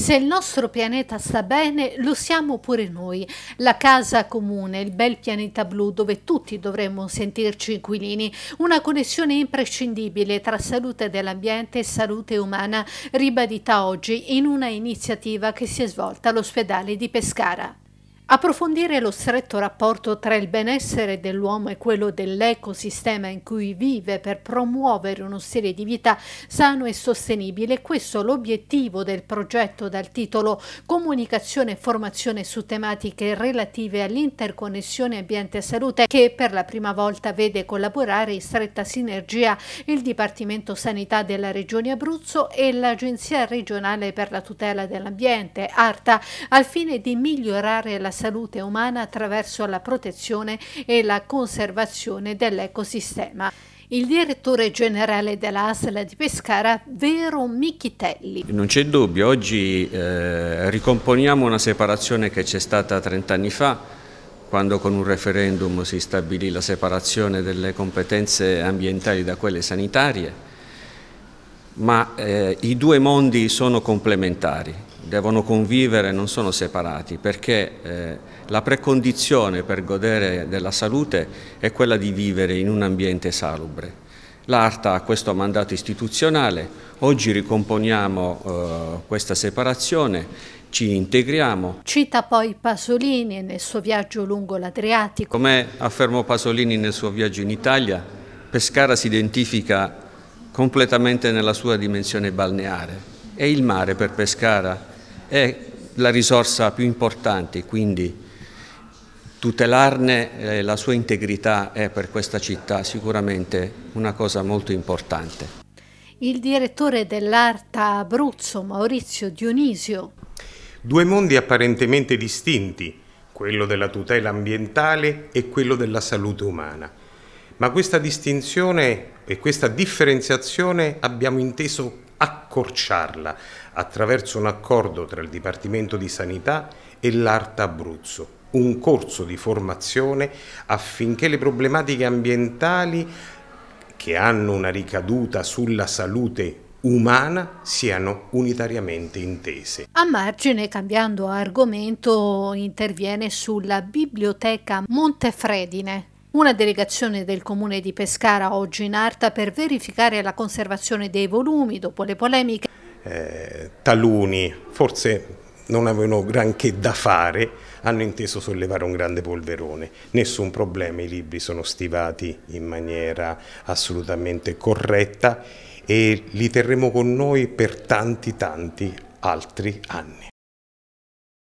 Se il nostro pianeta sta bene, lo siamo pure noi. La casa comune, il bel pianeta blu dove tutti dovremmo sentirci inquilini, una connessione imprescindibile tra salute dell'ambiente e salute umana, ribadita oggi in una iniziativa che si è svolta all'ospedale di Pescara. Approfondire lo stretto rapporto tra il benessere dell'uomo e quello dell'ecosistema in cui vive per promuovere uno stile di vita sano e sostenibile, questo è l'obiettivo del progetto dal titolo Comunicazione e formazione su tematiche relative all'interconnessione ambiente e salute che per la prima volta vede collaborare in stretta sinergia il Dipartimento Sanità della Regione Abruzzo e l'Agenzia regionale per la tutela dell'ambiente, ARTA, al fine di migliorare la salute umana attraverso la protezione e la conservazione dell'ecosistema il direttore generale dell'ASL di Pescara, Vero Michitelli. Non c'è dubbio, oggi eh, ricomponiamo una separazione che c'è stata 30 anni fa, quando con un referendum si stabilì la separazione delle competenze ambientali da quelle sanitarie, ma eh, i due mondi sono complementari devono convivere, non sono separati, perché eh, la precondizione per godere della salute è quella di vivere in un ambiente salubre. L'ARTA ha questo mandato istituzionale, oggi ricomponiamo eh, questa separazione ci integriamo. Cita poi Pasolini nel suo viaggio lungo l'Adriatico. Come affermò Pasolini nel suo viaggio in Italia, Pescara si identifica completamente nella sua dimensione balneare. E il mare per Pescara è la risorsa più importante, quindi tutelarne eh, la sua integrità è per questa città sicuramente una cosa molto importante. Il direttore dell'Arta Abruzzo, Maurizio Dionisio. Due mondi apparentemente distinti, quello della tutela ambientale e quello della salute umana. Ma questa distinzione e questa differenziazione abbiamo inteso accorciarla attraverso un accordo tra il Dipartimento di Sanità e l'Arta Abruzzo, un corso di formazione affinché le problematiche ambientali che hanno una ricaduta sulla salute umana siano unitariamente intese. A margine, cambiando argomento, interviene sulla biblioteca Montefredine una delegazione del comune di Pescara oggi in Arta per verificare la conservazione dei volumi dopo le polemiche. Eh, taluni forse non avevano granché da fare, hanno inteso sollevare un grande polverone. Nessun problema, i libri sono stivati in maniera assolutamente corretta e li terremo con noi per tanti tanti altri anni.